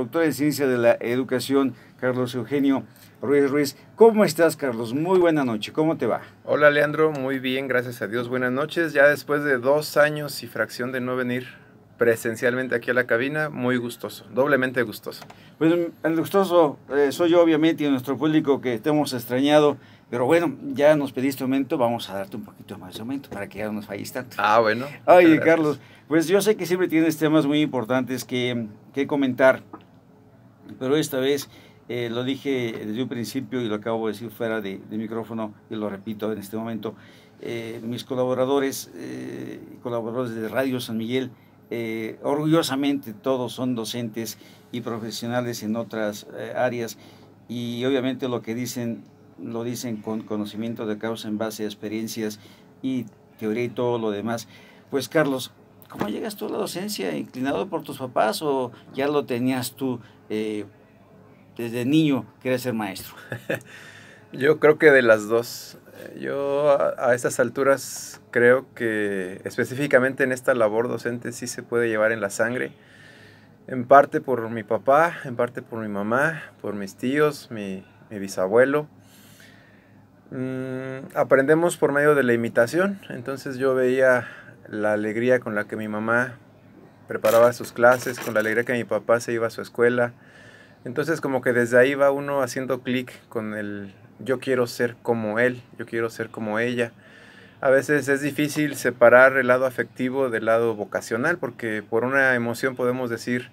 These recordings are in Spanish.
doctor de Ciencia de la Educación, Carlos Eugenio Ruiz Ruiz. ¿Cómo estás, Carlos? Muy buena noche. ¿Cómo te va? Hola, Leandro. Muy bien, gracias a Dios. Buenas noches. Ya después de dos años y fracción de no venir presencialmente aquí a la cabina, muy gustoso, doblemente gustoso. Pues, el gustoso eh, soy yo, obviamente, y nuestro público que te hemos extrañado. Pero bueno, ya nos pediste aumento, vamos a darte un poquito más de aumento para que ya no nos falles tanto. Ah, bueno. Ay, Carlos, pues yo sé que siempre tienes temas muy importantes que, que comentar pero esta vez eh, lo dije desde un principio y lo acabo de decir fuera de, micrófono y lo repito en este momento. Eh, mis colaboradores, eh, colaboradores de Radio San Miguel, orgullosamente todos son docentes y profesionales en otras áreas y obviamente lo que dicen lo dicen con conocimiento de causa en base a experiencias y teoría y todo lo demás. Pues Carlos, ¿cómo llegas tú a la docencia? ¿Inclinado por tus papás o ya lo tenías tú? Eh, desde niño quiere ser maestro? Yo creo que de las dos. Eh, yo a, estas alturas creo que específicamente en esta labor docente sí se puede llevar en la sangre. En parte por mi papá, en parte por mi mamá, por mis tíos, mi, bisabuelo. Mm, aprendemos por medio de la imitación. Entonces yo veía la alegría con la que mi mamá preparaba sus clases, con la alegría que mi papá se iba a su escuela. Entonces como que desde ahí va uno haciendo clic con el yo quiero ser como él, yo quiero ser como ella. A veces es difícil separar el lado afectivo del lado vocacional porque por una emoción podemos decir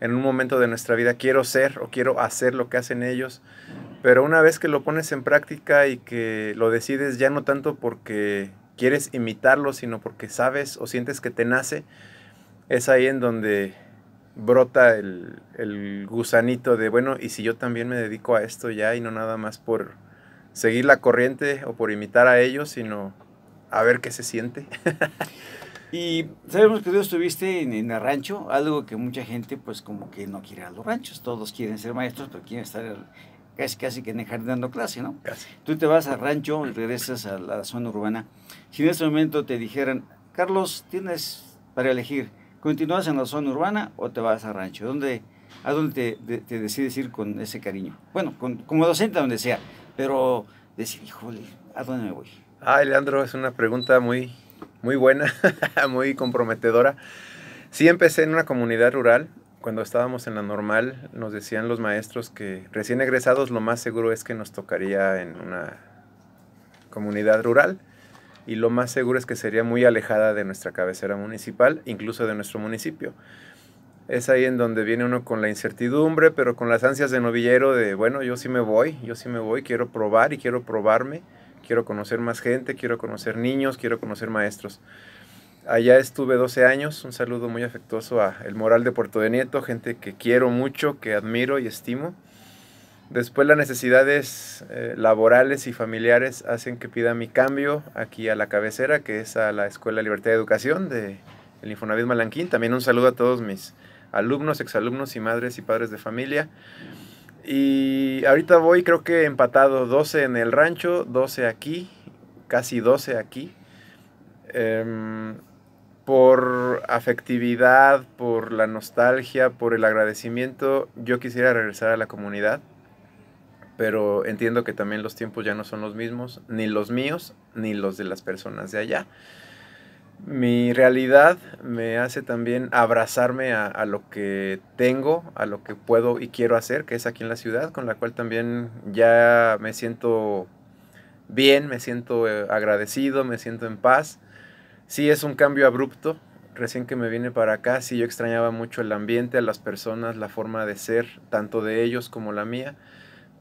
en un momento de nuestra vida quiero ser o quiero hacer lo que hacen ellos, pero una vez que lo pones en práctica y que lo decides ya no tanto porque quieres imitarlo, sino porque sabes o sientes que te nace, es ahí en donde brota el, gusanito de, bueno, y si yo también me dedico a esto ya y no nada más por seguir la corriente o por imitar a ellos, sino a ver qué se siente. y sabemos que tú estuviste en, en, rancho, algo que mucha gente pues como que no quiere a los ranchos, todos quieren ser maestros, pero quieren estar casi, casi que en el jardín dando clase, ¿no? Tú te vas al rancho, regresas a la zona urbana, si en ese momento te dijeran, Carlos, tienes para elegir, ¿Continúas en la zona urbana o te vas a rancho? ¿Dónde, ¿A te, decides ir con ese cariño? Bueno, como docente, donde sea, pero decir, híjole, ¿a dónde me voy? Ay, Leandro, es una pregunta muy, muy buena, muy comprometedora. Sí, empecé en una comunidad rural. Cuando estábamos en la normal, nos decían los maestros que recién egresados lo más seguro es que nos tocaría en una comunidad rural y lo más seguro es que sería muy alejada de nuestra cabecera municipal, incluso de nuestro municipio. Es ahí en donde viene uno con la incertidumbre, pero con las ansias de novillero de, bueno, yo sí me voy, yo sí me voy, quiero probar y quiero probarme, quiero conocer más gente, quiero conocer niños, quiero conocer maestros. Allá estuve 12 años, un saludo muy afectuoso a El Moral de Puerto de Nieto, gente que quiero mucho, que admiro y estimo. Después las necesidades eh, laborales y familiares hacen que pida mi cambio aquí a la cabecera, que es a la Escuela Libertad de Educación de el Infonavit Malanquín. También un saludo a todos mis alumnos, exalumnos y madres y padres de familia. Y ahorita voy creo que empatado 12 en el rancho, 12 aquí, casi 12 aquí. Em, por afectividad, por la nostalgia, por el agradecimiento, yo quisiera regresar a la comunidad pero entiendo que también los tiempos ya no son los mismos, ni los míos, ni los de las personas de allá. Mi realidad me hace también abrazarme a, lo que tengo, a lo que puedo y quiero hacer, que es aquí en la ciudad, con la cual también ya me siento bien, me siento eh, agradecido, me siento en paz. Sí es un cambio abrupto, recién que me vine para acá, sí yo extrañaba mucho el ambiente, a las personas, la forma de ser, tanto de ellos como la mía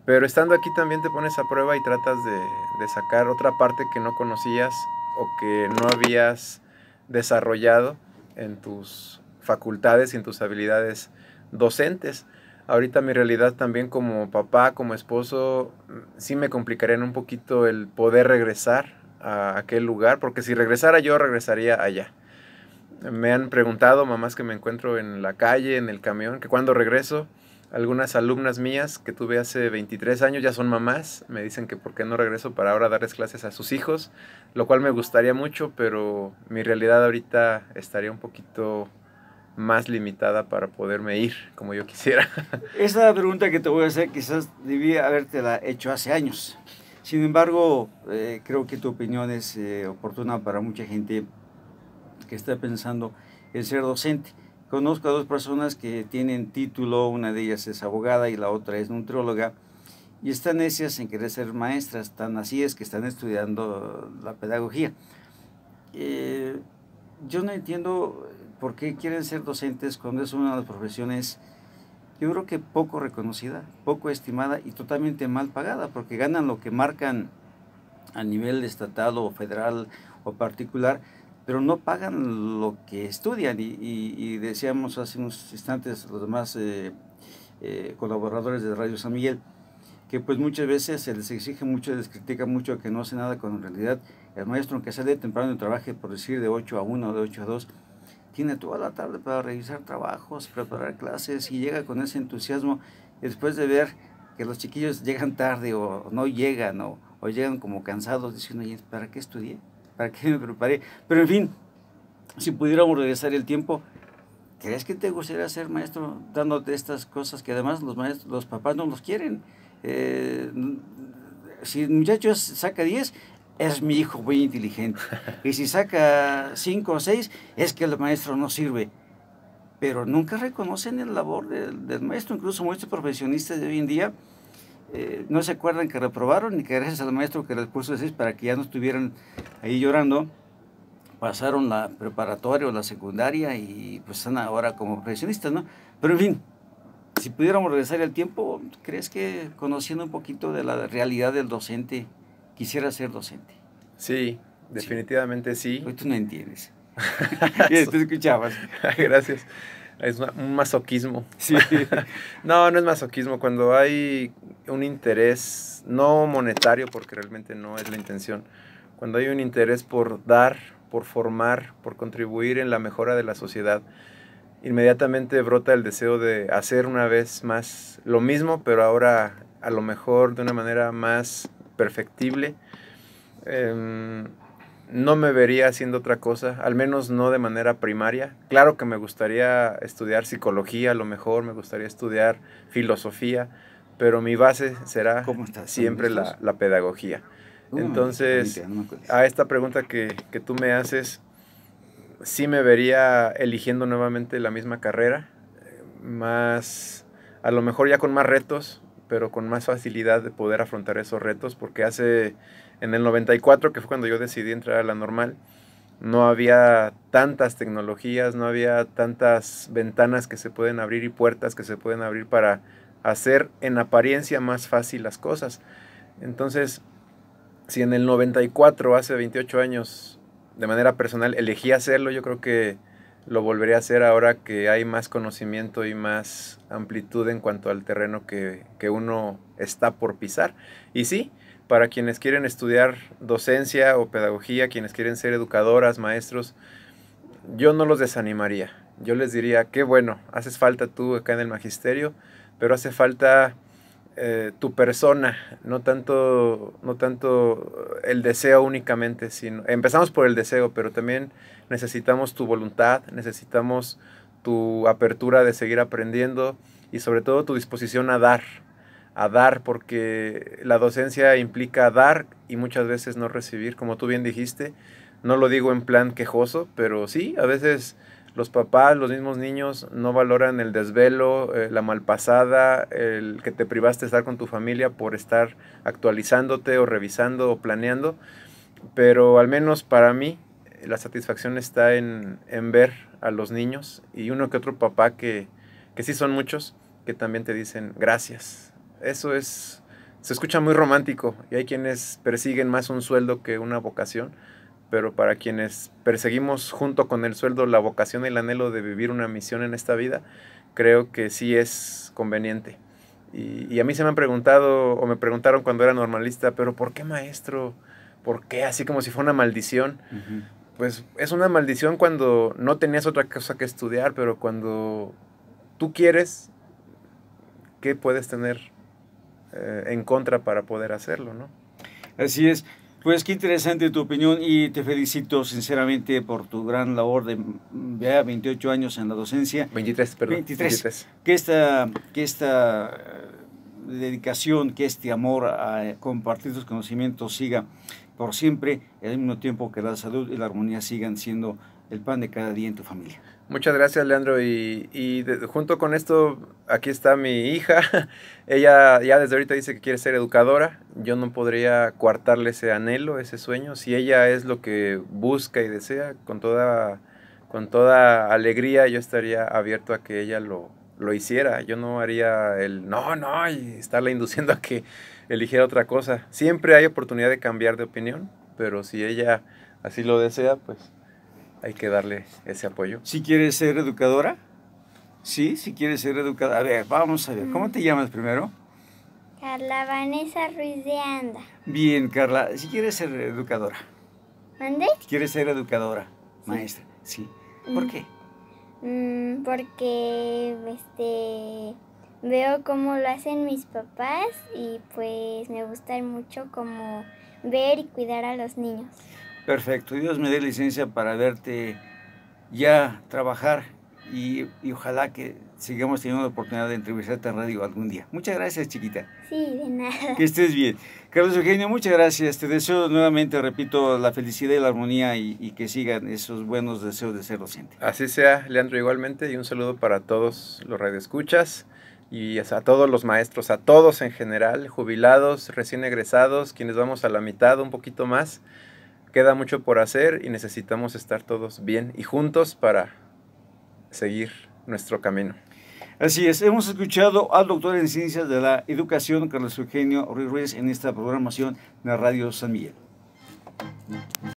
pero estando aquí también te pones a prueba y tratas de, sacar otra parte que no conocías o que no habías desarrollado en tus facultades y en tus habilidades docentes. Ahorita mi realidad también como papá, como esposo, mm, sí me complicaría un poquito el poder regresar a aquel lugar, porque si regresara yo, regresaría allá. Me han preguntado mamás que me encuentro en la calle, en el camión, que cuando regreso, algunas alumnas mías que tuve hace 23 años ya son mamás, me dicen que por qué no regreso para ahora darles clases a sus hijos, lo cual me gustaría mucho, pero mi realidad ahorita estaría un poquito más limitada para poderme ir como yo quisiera. Esa pregunta que te voy a hacer quizás debía habértela hecho hace años. Sin embargo, eh, creo que tu opinión es eh, oportuna para mucha gente que está pensando en ser docente. Conozco a dos personas que tienen título, una de ellas es abogada y la otra es nutrióloga, y están necias en querer ser maestras, tan así es que están estudiando la pedagogía. Eh, yo no entiendo por qué quieren ser docentes cuando es una de las profesiones, yo creo que poco reconocida, poco estimada y totalmente mal pagada, porque ganan lo que marcan a nivel estatal o federal o particular, pero no pagan lo que estudian. Y, y, decíamos hace unos instantes los demás eh, eh, colaboradores de Radio San Miguel, que pues muchas veces se les exige mucho, les critica mucho que no hace nada cuando en realidad el maestro, que sale temprano de trabaje, por decir, de 8 a 1 de 8 a 2, tiene toda la tarde para revisar trabajos, preparar clases y llega con ese entusiasmo después de ver que los chiquillos llegan tarde o no llegan o, llegan como cansados diciendo, ¿para qué estudié? ¿Para que me preparé? Pero en fin, si pudiéramos regresar el tiempo, ¿crees que te gustaría ser maestro dándote estas cosas que además los maestros, los papás no los quieren? Eh, si el muchacho saca 10, es mi hijo muy inteligente. Y si saca 5 o 6, es que el maestro no sirve. Pero nunca reconocen el labor del, del maestro, incluso muchos profesionistas de hoy en día eh, no se acuerdan que reprobaron y que gracias al maestro que les puso decir para que ya no estuvieran ahí llorando, pasaron la preparatoria o la secundaria y pues están ahora como profesionistas, ¿no? Pero en fin, si pudiéramos regresar al tiempo, ¿crees que conociendo un poquito de la realidad del docente, quisiera ser docente? Sí, definitivamente sí. Hoy tú no entiendes. tú escuchabas. Gracias es un masoquismo. no, no es masoquismo. Cuando hay un interés, no monetario, porque realmente no es la intención, cuando hay un interés por dar, por formar, por contribuir en la mejora de la sociedad, inmediatamente brota el deseo de hacer una vez más lo mismo, pero ahora a lo mejor de una manera más perfectible. Em, no me vería haciendo otra cosa, al menos no de manera primaria. Claro que me gustaría estudiar psicología, a lo mejor me gustaría estudiar filosofía, pero mi base será siempre la, pedagogía. Uh, Entonces, a esta pregunta que, que, tú me haces, sí me vería eligiendo nuevamente la misma carrera, eh, más, a lo mejor ya con más retos, pero con más facilidad de poder afrontar esos retos, porque hace, en el 94, que fue cuando yo decidí entrar a la normal, no había tantas tecnologías, no había tantas ventanas que se pueden abrir y puertas que se pueden abrir para hacer en apariencia más fácil las cosas. Entonces, si en el 94, hace 28 años, de manera personal, elegí hacerlo, yo creo que lo volveré a hacer ahora que hay más conocimiento y más amplitud en cuanto al terreno que, que uno está por pisar. Y sí, para quienes quieren estudiar docencia o pedagogía, quienes quieren ser educadoras, maestros, yo no los desanimaría. Yo les diría, qué bueno, haces falta tú acá en el magisterio, pero hace falta eh, tu persona, no tanto, no tanto el deseo únicamente, sino empezamos por el deseo, pero también necesitamos tu voluntad, necesitamos tu apertura de seguir aprendiendo y sobre todo tu disposición a dar, a dar, porque la docencia implica dar y muchas veces no recibir, como tú bien dijiste, no lo digo en plan quejoso, pero sí, a veces los papás, los mismos niños no valoran el desvelo, eh, la malpasada, el que te privaste de estar con tu familia por estar actualizándote o revisando o planeando. Pero al menos para mí la satisfacción está en, ver a los niños y uno que otro papá que, que sí son muchos, que también te dicen gracias. Eso es, se escucha muy romántico y hay quienes persiguen más un sueldo que una vocación pero para quienes perseguimos junto con el sueldo la vocación y el anhelo de vivir una misión en esta vida, creo que sí es conveniente. Y, a mí se me han preguntado, o me preguntaron cuando era normalista, pero ¿por qué maestro? ¿Por qué? Así como si fuera una maldición. Pues es una maldición cuando no tenías otra cosa que estudiar, pero cuando tú quieres, ¿qué puedes tener eh, en contra para poder hacerlo, no? Así es. Pues qué interesante tu opinión y te felicito sinceramente por tu gran labor de ya 28 años en la docencia. 23, perdón. 23. Que esta, que esta eh, dedicación, que este amor a compartir tus conocimientos siga por siempre, al mismo tiempo que la salud y la armonía sigan siendo el pan de cada día en tu familia. Muchas gracias, Leandro. Y, junto con esto, aquí está mi hija. Ella ya desde ahorita dice que quiere ser educadora. Yo no podría coartarle ese anhelo, ese sueño. Si ella es lo que busca y desea, con toda, con toda alegría yo estaría abierto a que ella lo, lo hiciera. Yo no haría el no, no, y estarla induciendo a que eligiera otra cosa. Siempre hay oportunidad de cambiar de opinión, pero si ella así lo desea, pues hay que darle ese apoyo. Si quieres ser educadora, sí, si quieres ser educadora. A ver, vamos a ver, ¿cómo te mm. llamas primero? Carla Vanessa Ruiz de Anda. Bien, Carla, si quieres ser educadora. ¿Mande? ¿Quieres ser educadora, maestra? Sí. Mm. ¿Por qué? Mm, porque este veo cómo lo hacen mis papás y pues me gusta mucho como ver y cuidar a los niños. Perfecto, Dios me dé licencia para verte ya trabajar y, ojalá que sigamos teniendo la oportunidad de entrevistarte en radio algún día. Muchas gracias, chiquita. Sí, de nada. Que estés bien. Carlos Eugenio, muchas gracias. Te deseo nuevamente, repito, la felicidad y la armonía y, y que sigan esos buenos deseos de ser docente. Así sea, Leandro, igualmente, y un saludo para todos los radioescuchas y a todos los maestros, a todos en general, jubilados, recién egresados, quienes vamos a la mitad, un poquito más queda mucho por hacer y necesitamos estar todos bien y juntos para seguir nuestro camino. Así es, hemos escuchado al doctor en Ciencias de la Educación, Carlos Eugenio Ruiz, en esta programación de Radio San Miguel.